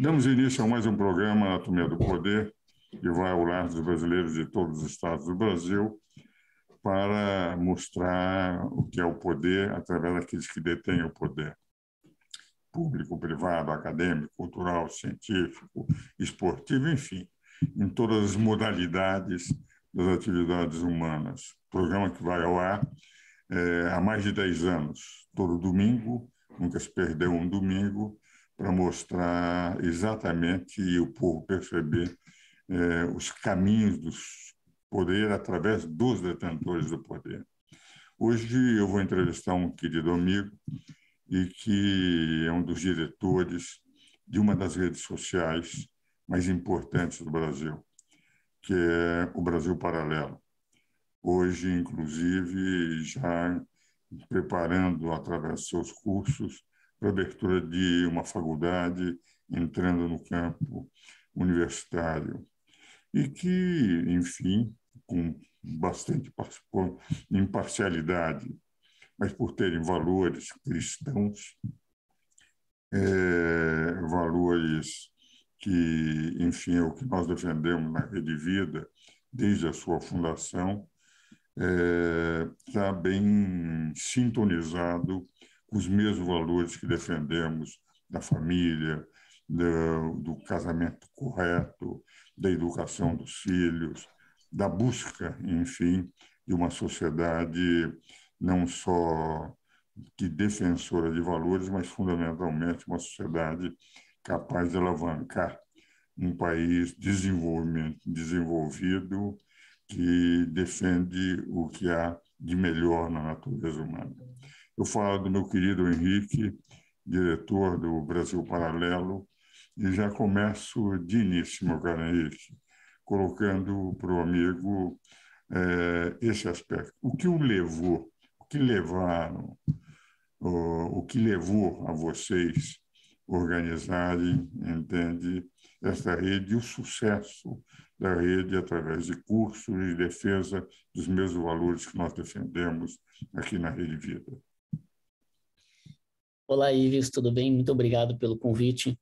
Damos início a mais um programa Anatomia do Poder, que vai ao lar dos brasileiros de todos os estados do Brasil para mostrar o que é o poder através daqueles que detêm o poder. Público, privado, acadêmico, cultural, científico, esportivo, enfim, em todas as modalidades das atividades humanas. Programa que vai ao ar é, há mais de 10 anos, todo domingo, nunca se perdeu um domingo, para mostrar exatamente e o povo perceber é, os caminhos do poder através dos detentores do poder. Hoje eu vou entrevistar um querido amigo e que é um dos diretores de uma das redes sociais mais importantes do Brasil, que é o Brasil Paralelo. Hoje, inclusive, já preparando através de seus cursos para a abertura de uma faculdade, entrando no campo universitário. E que, enfim, com bastante imparcialidade, mas por terem valores cristãos, é, valores que, enfim, é o que nós defendemos na Rede Vida desde a sua fundação, está é, tá bem sintonizado os mesmos valores que defendemos da família, do, do casamento correto, da educação dos filhos, da busca, enfim, de uma sociedade não só que defensora de valores, mas fundamentalmente uma sociedade capaz de alavancar um país desenvolvido que defende o que há de melhor na natureza humana eu falo do meu querido Henrique, diretor do Brasil Paralelo, e já começo de início, meu caro Henrique, colocando para o amigo é, esse aspecto. O que o levou, o que levaram, o, o que levou a vocês organizarem, entende, esta rede e o sucesso da rede através de cursos e defesa dos mesmos valores que nós defendemos aqui na Rede Vida. Olá, Ives, tudo bem? Muito obrigado pelo convite.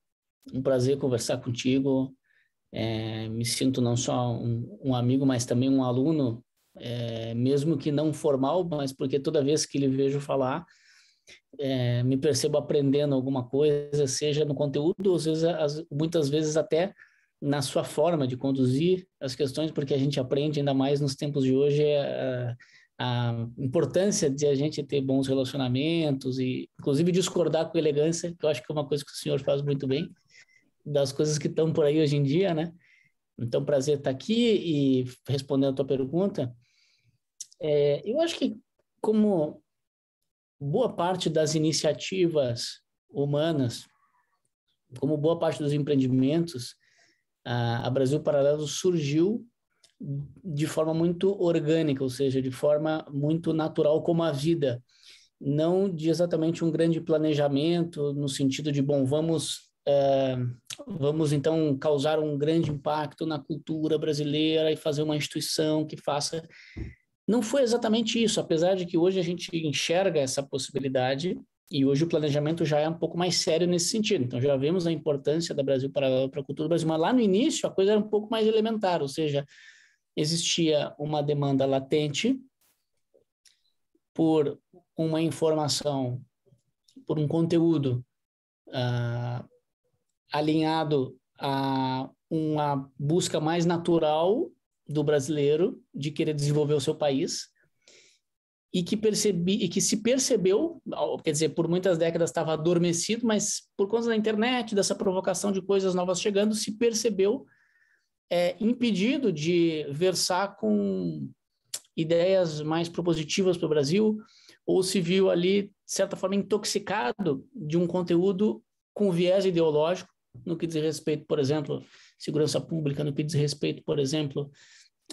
Um prazer conversar contigo. É, me sinto não só um, um, amigo, mas também um aluno, é, mesmo que não formal, mas porque toda vez que lhe vejo falar, é, me percebo aprendendo alguma coisa, seja no conteúdo, às vezes, as, muitas vezes até na sua forma de conduzir as questões, porque a gente aprende ainda mais nos tempos de hoje é, a importância de a gente ter bons relacionamentos e, inclusive, discordar com elegância, que eu acho que é uma coisa que o senhor faz muito bem, das coisas que estão por aí hoje em dia, né? Então, prazer estar aqui e respondendo a tua pergunta. É, eu acho que, como boa parte das iniciativas humanas, como boa parte dos empreendimentos, a, a Brasil Paralelo surgiu de forma muito orgânica, ou seja, de forma muito natural como a vida, não de exatamente um grande planejamento no sentido de bom vamos é, vamos então causar um grande impacto na cultura brasileira e fazer uma instituição que faça não foi exatamente isso, apesar de que hoje a gente enxerga essa possibilidade e hoje o planejamento já é um pouco mais sério nesse sentido. Então já vemos a importância da Brasil para, para a cultura do Brasil, mas lá no início a coisa era um pouco mais elementar, ou seja, existia uma demanda latente por uma informação, por um conteúdo uh, alinhado a uma busca mais natural do brasileiro de querer desenvolver o seu país e que percebi e que se percebeu, quer dizer, por muitas décadas estava adormecido, mas por conta da internet, dessa provocação de coisas novas chegando, se percebeu é, impedido de versar com ideias mais propositivas para o Brasil, ou se viu ali, de certa forma, intoxicado de um conteúdo com viés ideológico, no que diz respeito, por exemplo, segurança pública, no que diz respeito, por exemplo,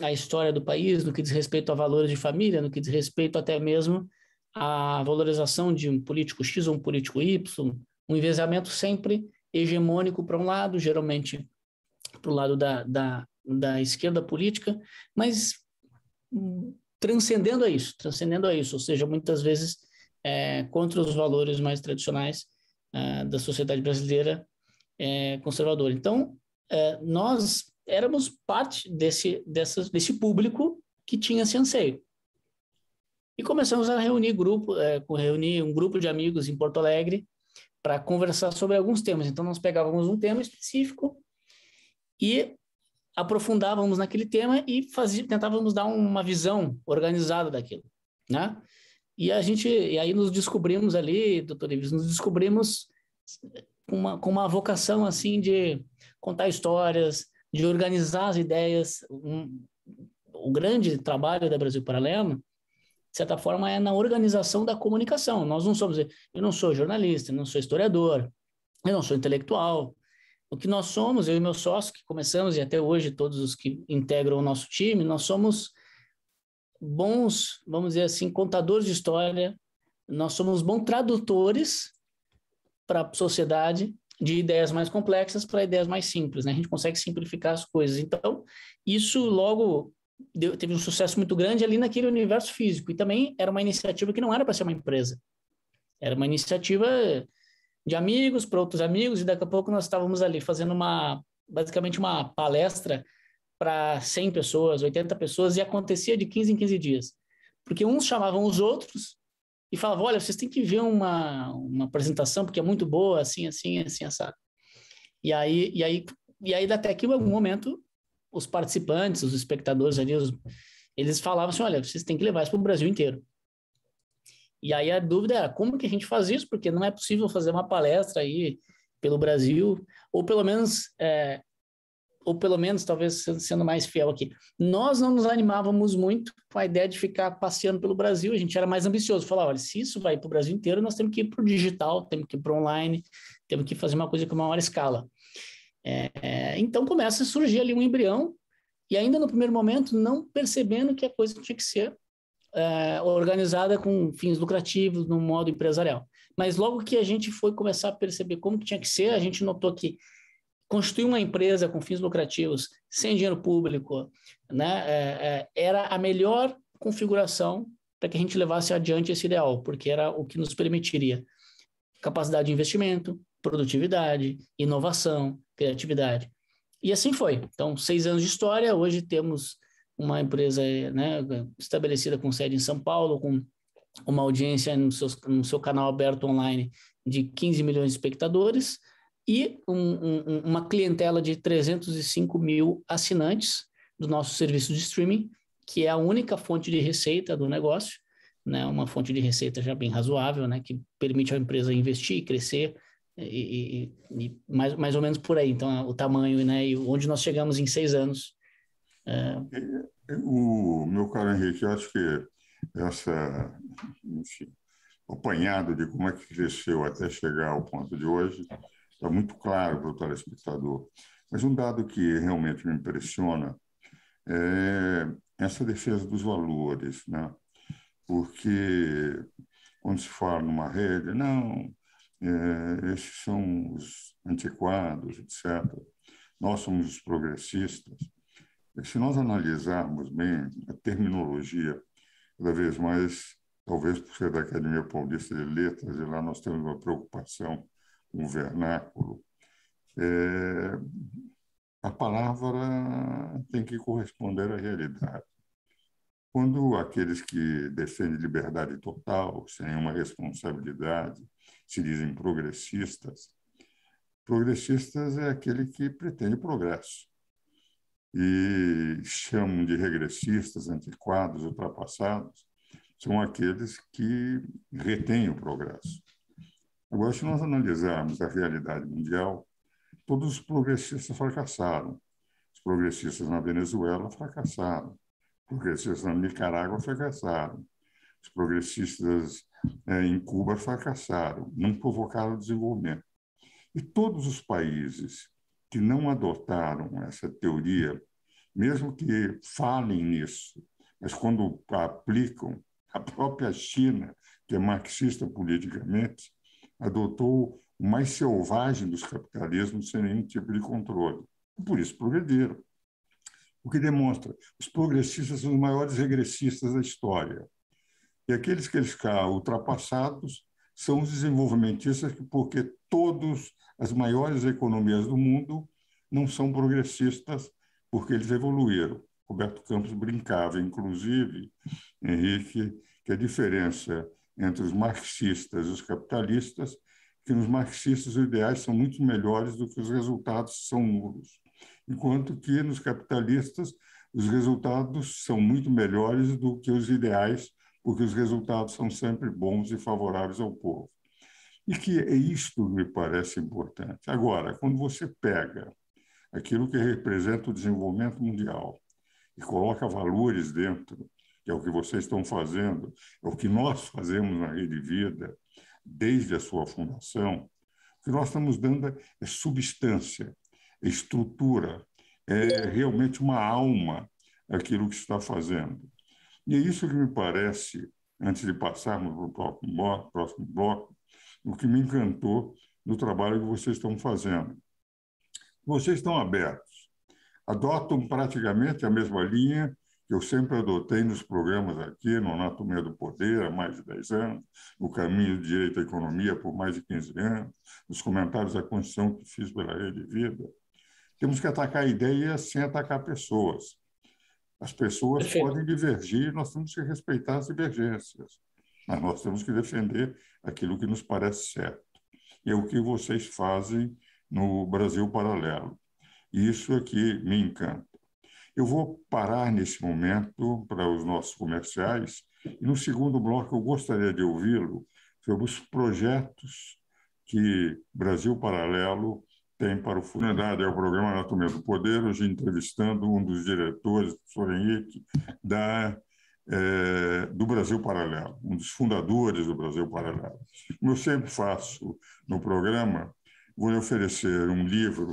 à história do país, no que diz respeito a valores de família, no que diz respeito até mesmo à valorização de um político X ou um político Y, um envezamento sempre hegemônico para um lado, geralmente para o lado da, da, da esquerda política, mas hum, transcendendo a isso, transcendendo a isso, ou seja, muitas vezes é, contra os valores mais tradicionais é, da sociedade brasileira é, conservadora. Então, é, nós éramos parte desse, desse público que tinha esse anseio. E começamos a reunir grupo, é, reunir um grupo de amigos em Porto Alegre para conversar sobre alguns temas. Então, nós pegávamos um tema específico e aprofundávamos naquele tema e fazia, tentávamos dar uma visão organizada daquilo, né? E a gente, e aí nos descobrimos ali, doutor Ives, nos descobrimos uma, com uma vocação assim de contar histórias, de organizar as ideias. Um, o grande trabalho da Brasil Paralelo, de certa forma, é na organização da comunicação. Nós não somos, eu não sou jornalista, não sou historiador, eu não sou intelectual, o que nós somos, eu e meu sócio, que começamos e até hoje todos os que integram o nosso time, nós somos bons, vamos dizer assim, contadores de história, nós somos bons tradutores para a sociedade de ideias mais complexas para ideias mais simples, né? A gente consegue simplificar as coisas. Então, isso logo deu, teve um sucesso muito grande ali naquele universo físico. E também era uma iniciativa que não era para ser uma empresa. Era uma iniciativa de amigos para outros amigos, e daqui a pouco nós estávamos ali fazendo uma, basicamente uma palestra para 100 pessoas, 80 pessoas, e acontecia de 15 em 15 dias. Porque uns chamavam os outros e falavam, olha, vocês têm que ver uma, uma apresentação, porque é muito boa, assim, assim, assim, assado. E aí, e aí, e aí até que em algum momento, os participantes, os espectadores ali, os, eles falavam assim, olha, vocês têm que levar isso para o Brasil inteiro. E aí a dúvida era como que a gente faz isso, porque não é possível fazer uma palestra aí pelo Brasil, ou pelo menos, é, ou pelo menos, talvez sendo mais fiel aqui, nós não nos animávamos muito com a ideia de ficar passeando pelo Brasil, a gente era mais ambicioso, falar, olha, se isso vai para o Brasil inteiro, nós temos que ir para o digital, temos que ir para online, temos que fazer uma coisa com maior escala. É, é, então começa a surgir ali um embrião, e ainda no primeiro momento, não percebendo que a coisa tinha que ser é, organizada com fins lucrativos, no modo empresarial. Mas logo que a gente foi começar a perceber como que tinha que ser, a gente notou que construir uma empresa com fins lucrativos, sem dinheiro público, né, é, é, era a melhor configuração para que a gente levasse adiante esse ideal, porque era o que nos permitiria capacidade de investimento, produtividade, inovação, criatividade. E assim foi. Então, seis anos de história, hoje temos uma empresa né, estabelecida com sede em São Paulo, com uma audiência no seu, no seu canal aberto online de 15 milhões de espectadores e um, um, uma clientela de 305 mil assinantes do nosso serviço de streaming, que é a única fonte de receita do negócio, né, uma fonte de receita já bem razoável, né, que permite à empresa investir, crescer, e, e, e, mais, mais ou menos por aí. Então, o tamanho né, e onde nós chegamos em seis anos. É, o meu caro Henrique, eu acho que essa, enfim, apanhado de como é que cresceu até chegar ao ponto de hoje está muito claro para o telespectador. Mas um dado que realmente me impressiona é essa defesa dos valores, né? Porque quando se fala numa rede, não, é, esses são os antiquados, etc. Nós somos os progressistas. Se nós analisarmos bem a terminologia, cada vez mais, talvez por ser da Academia Paulista de Letras, e lá nós temos uma preocupação com o vernáculo, é, a palavra tem que corresponder à realidade. Quando aqueles que defendem liberdade total, sem nenhuma responsabilidade, se dizem progressistas, progressistas é aquele que pretende progresso e chamam de regressistas, antiquados, ultrapassados, são aqueles que retêm o progresso. Agora, se nós analisarmos a realidade mundial, todos os progressistas fracassaram. Os progressistas na Venezuela fracassaram. Os progressistas na Nicarágua fracassaram. Os progressistas eh, em Cuba fracassaram, não provocaram desenvolvimento. E todos os países que não adotaram essa teoria, mesmo que falem nisso, mas quando aplicam, a própria China, que é marxista politicamente, adotou o mais selvagem dos capitalismos sem nenhum tipo de controle. Por isso progrediram. O que demonstra, os progressistas são os maiores regressistas da história. E aqueles que eles ficaram ultrapassados são os desenvolvimentistas, porque todos as maiores economias do mundo não são progressistas porque eles evoluíram. Roberto Campos brincava, inclusive, Henrique, que a diferença entre os marxistas e os capitalistas é que nos marxistas os ideais são muito melhores do que os resultados são nulos, enquanto que nos capitalistas os resultados são muito melhores do que os ideais, porque os resultados são sempre bons e favoráveis ao povo. E que é isto me parece importante. Agora, quando você pega aquilo que representa o desenvolvimento mundial e coloca valores dentro, que é o que vocês estão fazendo, é o que nós fazemos na Rede Vida desde a sua fundação, o que nós estamos dando é substância, é estrutura, é realmente uma alma aquilo que está fazendo. E é isso que me parece, antes de passarmos para o próximo bloco, o que me encantou no trabalho que vocês estão fazendo. Vocês estão abertos, adotam praticamente a mesma linha que eu sempre adotei nos programas aqui, no Nato Meio do Poder, há mais de 10 anos, no Caminho de Direito à Economia, por mais de 15 anos, nos comentários da Constituição que fiz pela Rede Vida. Temos que atacar ideias sem atacar pessoas. As pessoas Perfeito. podem divergir, nós temos que respeitar as divergências. Mas nós temos que defender aquilo que nos parece certo. E é o que vocês fazem no Brasil Paralelo. Isso é que me encanta. Eu vou parar nesse momento para os nossos comerciais e no segundo bloco eu gostaria de ouvi-lo sobre os projetos que Brasil Paralelo tem para o futuro. É o programa Anatomia do Poder, hoje entrevistando um dos diretores, o da é, do Brasil Paralelo, um dos fundadores do Brasil Paralelo. Como eu sempre faço no programa, vou lhe oferecer um livro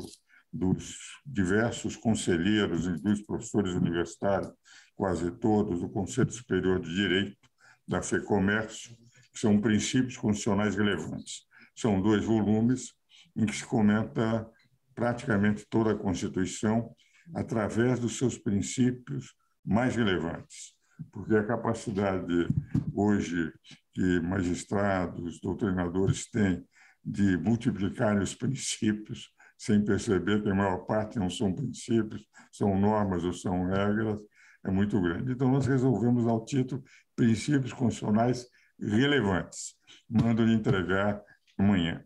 dos diversos conselheiros, inclusive professores universitários, quase todos, do Conselho Superior de Direito, da FEComércio, que são princípios constitucionais relevantes. São dois volumes em que se comenta praticamente toda a Constituição através dos seus princípios mais relevantes porque a capacidade hoje que magistrados, doutrinadores têm de multiplicar os princípios, sem perceber que a maior parte não são princípios, são normas ou são regras, é muito grande. Então, nós resolvemos ao título Princípios Constitucionais Relevantes. Mando lhe entregar amanhã.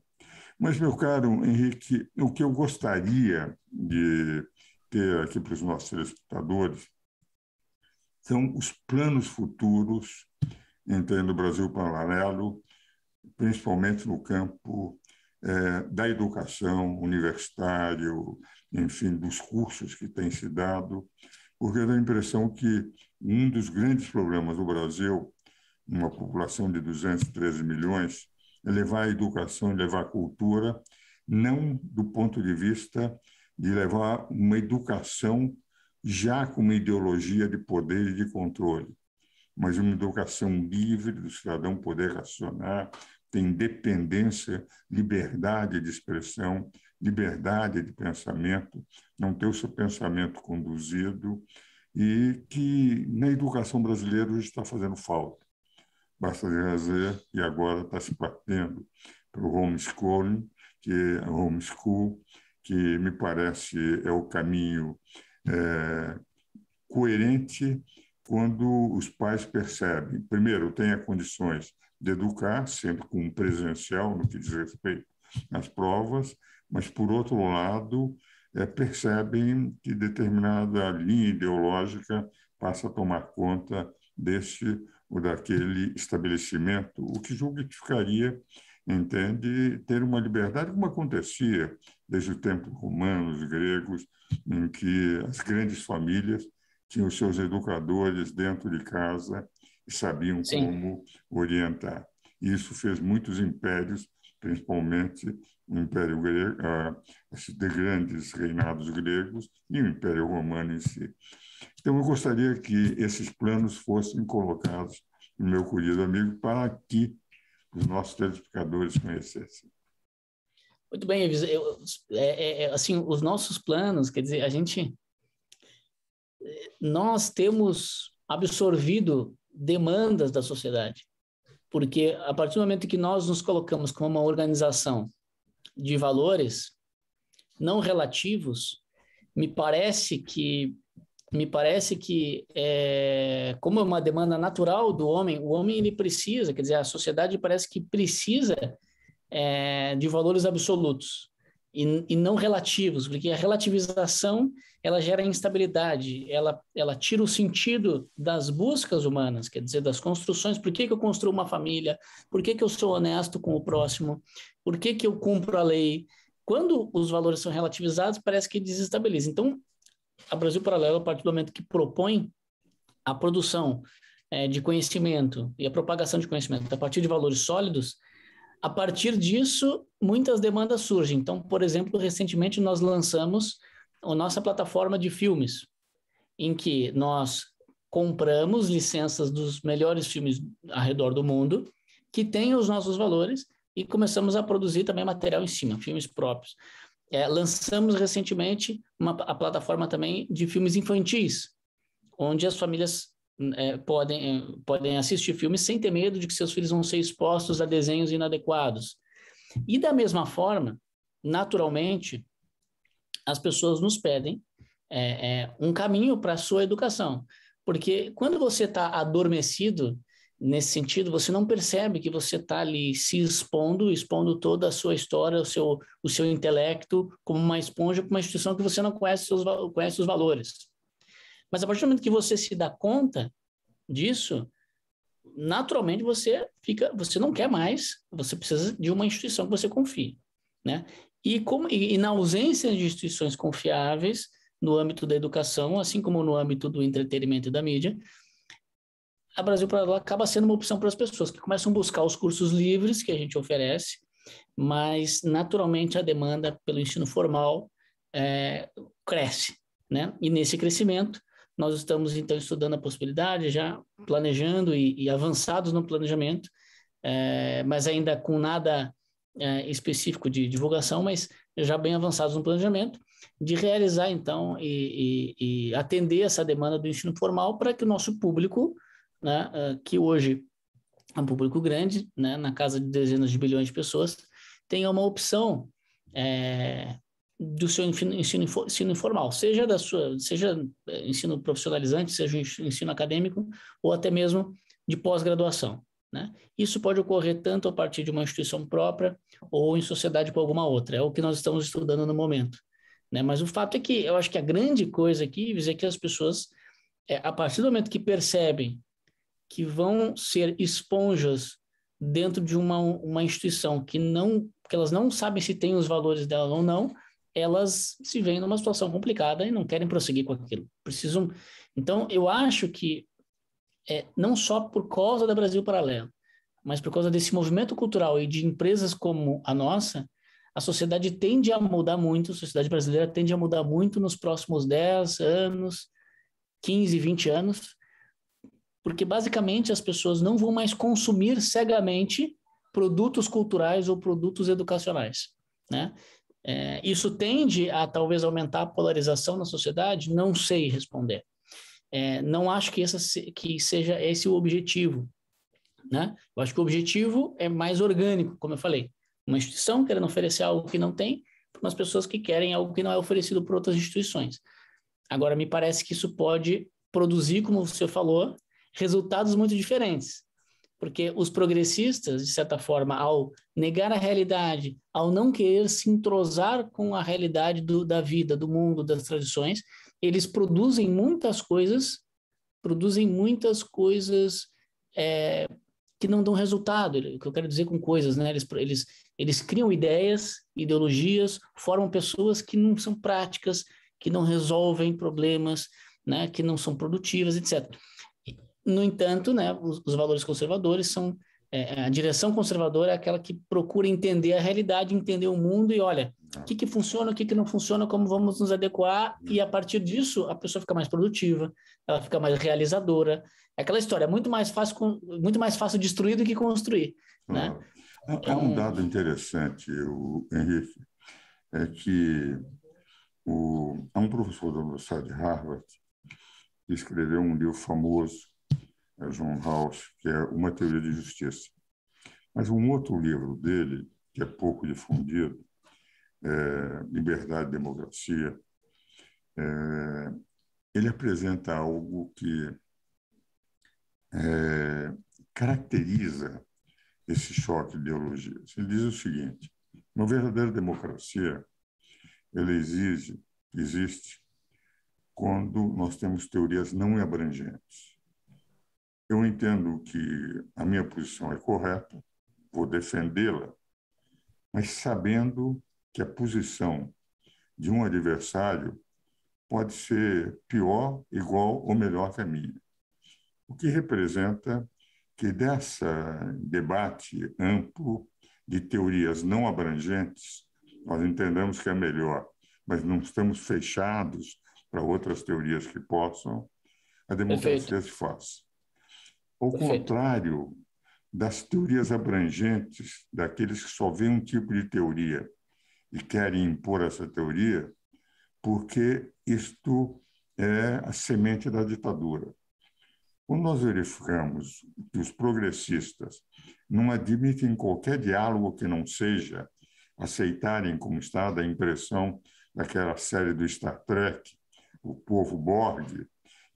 Mas, meu caro Henrique, o que eu gostaria de ter aqui para os nossos telespectadores são os planos futuros, entendo o Brasil Paralelo, principalmente no campo é, da educação universitário, enfim, dos cursos que têm se dado, porque dá a impressão que um dos grandes problemas do Brasil, uma população de 213 milhões, é levar a educação, levar a cultura, não do ponto de vista de levar uma educação já com uma ideologia de poder e de controle, mas uma educação livre do cidadão poder racionar, ter independência, liberdade de expressão, liberdade de pensamento, não ter o seu pensamento conduzido, e que na educação brasileira hoje está fazendo falta. Basta dizer, e agora está se batendo o homeschooling, que é homeschool, que me parece é o caminho é, coerente quando os pais percebem, primeiro, tenha condições de educar, sempre com um presencial no que diz respeito às provas, mas, por outro lado, é, percebem que determinada linha ideológica passa a tomar conta deste ou daquele estabelecimento, o que justificaria, entende, ter uma liberdade, como acontecia desde o tempo romano, os gregos, em que as grandes famílias tinham seus educadores dentro de casa e sabiam Sim. como orientar. Isso fez muitos impérios, principalmente o Império Grego, ah, grandes reinados gregos e o Império Romano em si. Então, eu gostaria que esses planos fossem colocados no meu querido amigo para que os nossos telespectadores conhecessem. Muito bem, Elisa. Eu, é, é, é, assim, os nossos planos, quer dizer, a gente... Nós temos absorvido demandas da sociedade, porque a partir do momento que nós nos colocamos como uma organização de valores não relativos, me parece que me parece que é, como é uma demanda natural do homem, o homem ele precisa, quer dizer, a sociedade parece que precisa é, de valores absolutos e, e, não relativos, porque a relativização ela gera instabilidade, ela, ela tira o sentido das buscas humanas, quer dizer, das construções. Por que, que eu construo uma família? Por que, que eu sou honesto com o próximo? Por que, que eu cumpro a lei? Quando os valores são relativizados, parece que desestabiliza. Então, a Brasil Paralelo, a partir do momento que propõe a produção é, de conhecimento e a propagação de conhecimento a partir de valores sólidos, a partir disso, muitas demandas surgem. Então, por exemplo, recentemente nós lançamos a nossa plataforma de filmes, em que nós compramos licenças dos melhores filmes ao redor do mundo, que têm os nossos valores, e começamos a produzir também material em cima, filmes próprios. É, lançamos recentemente uma, a plataforma também de filmes infantis, onde as famílias é, podem, é, podem assistir filmes sem ter medo de que seus filhos vão ser expostos a desenhos inadequados. E da mesma forma, naturalmente, as pessoas nos pedem é, é, um caminho para a sua educação. Porque quando você está adormecido, nesse sentido, você não percebe que você está ali se expondo, expondo toda a sua história, o seu, o seu intelecto, como uma esponja para uma instituição que você não conhece, seus, conhece os valores. Mas a partir do momento que você se dá conta disso, naturalmente você fica, você não quer mais, você precisa de uma instituição que você confie, né? E, como, e, e na ausência de instituições confiáveis no âmbito da educação, assim como no âmbito do entretenimento e da mídia, a Brasil para acaba sendo uma opção para as pessoas que começam a buscar os cursos livres que a gente oferece, mas naturalmente a demanda pelo ensino formal é, cresce, né? E nesse crescimento nós estamos, então, estudando a possibilidade, já uhum. planejando e, e avançados no planejamento, é, mas ainda com nada é, específico de divulgação, mas já bem avançados no planejamento, de realizar, então, e, e, e atender essa demanda do ensino formal para que o nosso público, né, é, que hoje é um público grande, né, na casa de dezenas de bilhões de pessoas, tenha uma opção é, do seu ensino, ensino, informal, seja da sua, seja eh, ensino profissionalizante, seja ensino acadêmico ou até mesmo de pós-graduação. Né? Isso pode ocorrer tanto a partir de uma instituição própria ou em sociedade com alguma outra. É o que nós estamos estudando no momento. Né? Mas o fato é que eu acho que a grande coisa aqui é que as pessoas, é, a partir do momento que percebem que vão ser esponjas dentro de uma, uma instituição que não que elas não sabem se tem os valores dela ou não, elas se veem numa situação complicada e não querem prosseguir com aquilo. Precisam. Então, eu acho que é, não só por causa da Brasil Paralelo, mas por causa desse movimento cultural e de empresas como a nossa, a sociedade tende a mudar muito, a sociedade brasileira tende a mudar muito nos próximos 10 anos, 15, 20 anos, porque basicamente as pessoas não vão mais consumir cegamente produtos culturais ou produtos educacionais, né? É, isso tende a talvez aumentar a polarização na sociedade? Não sei responder. É, não acho que, essa, que seja esse o objetivo. Né? Eu acho que o objetivo é mais orgânico, como eu falei. Uma instituição querendo oferecer algo que não tem para umas pessoas que querem algo que não é oferecido por outras instituições. Agora, me parece que isso pode produzir, como você falou, resultados muito diferentes. Porque os progressistas, de certa forma, ao negar a realidade, ao não querer se entrosar com a realidade do, da vida, do mundo, das tradições, eles produzem muitas coisas, produzem muitas coisas é, que não dão resultado. O que eu quero dizer com coisas, né? Eles, eles, eles criam ideias, ideologias, formam pessoas que não são práticas, que não resolvem problemas, né? Que não são produtivas, etc. No entanto, né, os, os valores conservadores são é, é, a direção conservadora é aquela que procura entender a realidade, entender o mundo e olha é. o que, que funciona, o que, que não funciona, como vamos nos adequar é. e a partir disso a pessoa fica mais produtiva, ela fica mais realizadora. É aquela história é muito mais fácil, muito mais fácil destruir do que construir, né? Ah, há um então dado interessante, o Henrique, é que o, um professor da Universidade de Harvard escreveu um livro famoso é John Rawls, que é Uma Teoria de Justiça. Mas um outro livro dele, que é pouco difundido, é Liberdade e Democracia, é, ele apresenta algo que é, caracteriza esse choque de ideologias. Ele diz o seguinte: uma verdadeira democracia ela exige, existe quando nós temos teorias não abrangentes. Eu entendo que a minha posição é correta, vou defendê-la, mas sabendo que a posição de um adversário pode ser pior, igual ou melhor que a minha. O que representa que desse debate amplo de teorias não abrangentes, nós entendemos que é melhor, mas não estamos fechados para outras teorias que possam, a democracia Perfeito. se faz. Ao contrário das teorias abrangentes, daqueles que só veem um tipo de teoria e querem impor essa teoria, porque isto é a semente da ditadura. Quando nós verificamos que os progressistas não admitem qualquer diálogo que não seja aceitarem como está a impressão daquela série do Star Trek, o povo Borg,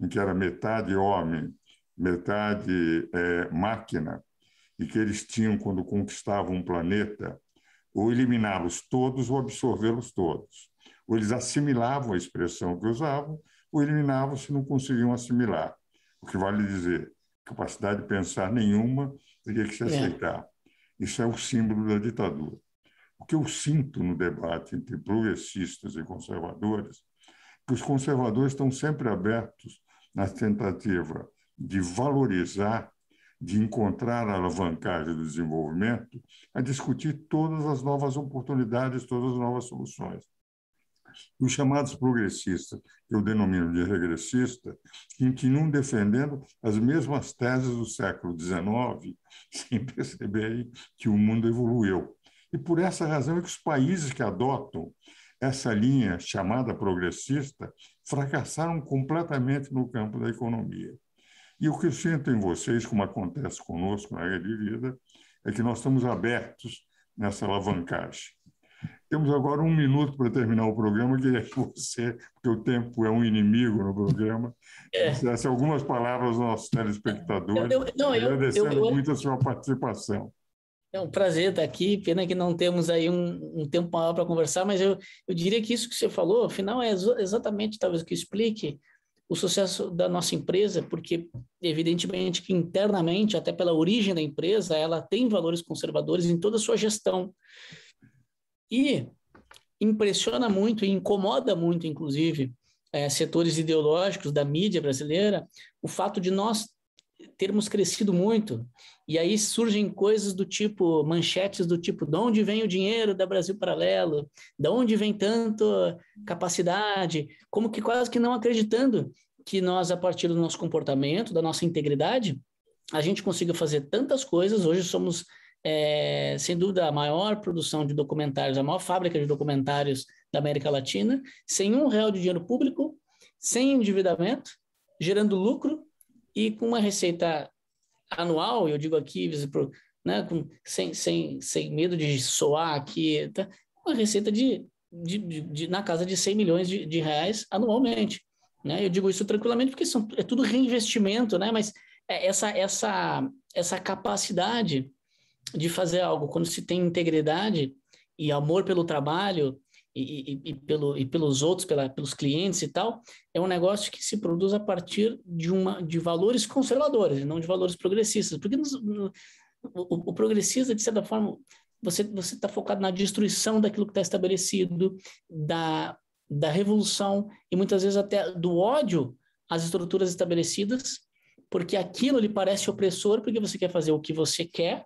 em que era metade homem metade é, máquina, e que eles tinham quando conquistavam um planeta, ou eliminá-los todos ou absorvê-los todos. Ou eles assimilavam a expressão que usavam, ou eliminavam se não conseguiam assimilar. O que vale dizer, capacidade de pensar nenhuma teria é que se é. aceitar. É. Isso é o símbolo da ditadura. O que eu sinto no debate entre progressistas e conservadores, é que os conservadores estão sempre abertos na tentativa de valorizar, de encontrar a alavancagem do desenvolvimento, a discutir todas as novas oportunidades, todas as novas soluções. Os chamados progressistas, que eu denomino de regressista, continuam defendendo as mesmas teses do século XIX, sem perceberem que o mundo evoluiu. E por essa razão é que os países que adotam essa linha chamada progressista fracassaram completamente no campo da economia. E o que sinto em vocês, como acontece conosco na área de vida, é que nós estamos abertos nessa alavancagem. Temos agora um minuto para terminar o programa, queria que é você, porque o tempo é um inimigo no programa, é. algumas palavras aos nossos telespectadores, eu, eu, não, agradecendo eu, muito a sua participação. É um prazer estar aqui, pena que não temos aí um, um tempo maior para conversar, mas eu, eu diria que isso que você falou, afinal, é exatamente, talvez, o que explique o sucesso da nossa empresa, porque evidentemente que internamente, até pela origem da empresa, ela tem valores conservadores em toda a sua gestão. E impressiona muito e incomoda muito, inclusive, é, setores ideológicos da mídia brasileira, o fato de nós termos crescido muito. E aí surgem coisas do tipo, manchetes do tipo, de onde vem o dinheiro da Brasil Paralelo? De onde vem tanto capacidade? Como que quase que não acreditando que nós, a partir do nosso comportamento, da nossa integridade, a gente consiga fazer tantas coisas. Hoje somos, é, sem dúvida, a maior produção de documentários, a maior fábrica de documentários da América Latina, sem um real de dinheiro público, sem endividamento, gerando lucro e com uma receita anual, eu digo aqui, né, com, sem, sem, sem medo de soar aqui, tá, uma receita de, de, de, de, na casa de 100 milhões de, de reais anualmente. Né? Eu digo isso tranquilamente porque são, é tudo reinvestimento, né? mas é, essa, essa, essa capacidade de fazer algo quando se tem integridade e amor pelo trabalho e, e, e, pelo, e pelos outros, pela, pelos clientes e tal, é um negócio que se produz a partir de, uma, de valores conservadores e não de valores progressistas. Porque nos, no, o, o progressista, de certa forma, você está focado na destruição daquilo que está estabelecido, da, da revolução e muitas vezes até do ódio às estruturas estabelecidas, porque aquilo lhe parece opressor, porque você quer fazer o que você quer,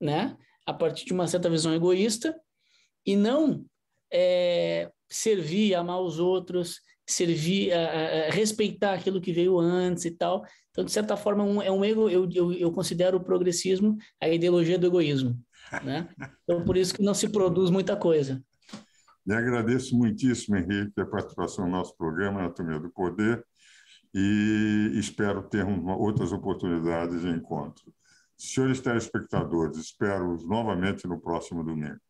né? A partir de uma certa visão egoísta, e não é, servir, amar os outros, servir, respeitar aquilo que veio antes e tal. Então, de certa forma, um, é um ego, eu, eu, eu, considero o progressismo a ideologia do egoísmo. Né? Então, por isso que não se produz muita coisa. E agradeço muitíssimo, Henrique, a participação no nosso programa, Anatomia do Poder, e espero ter uma, outras oportunidades de encontro. Senhores telespectadores, espero-os novamente no próximo domingo.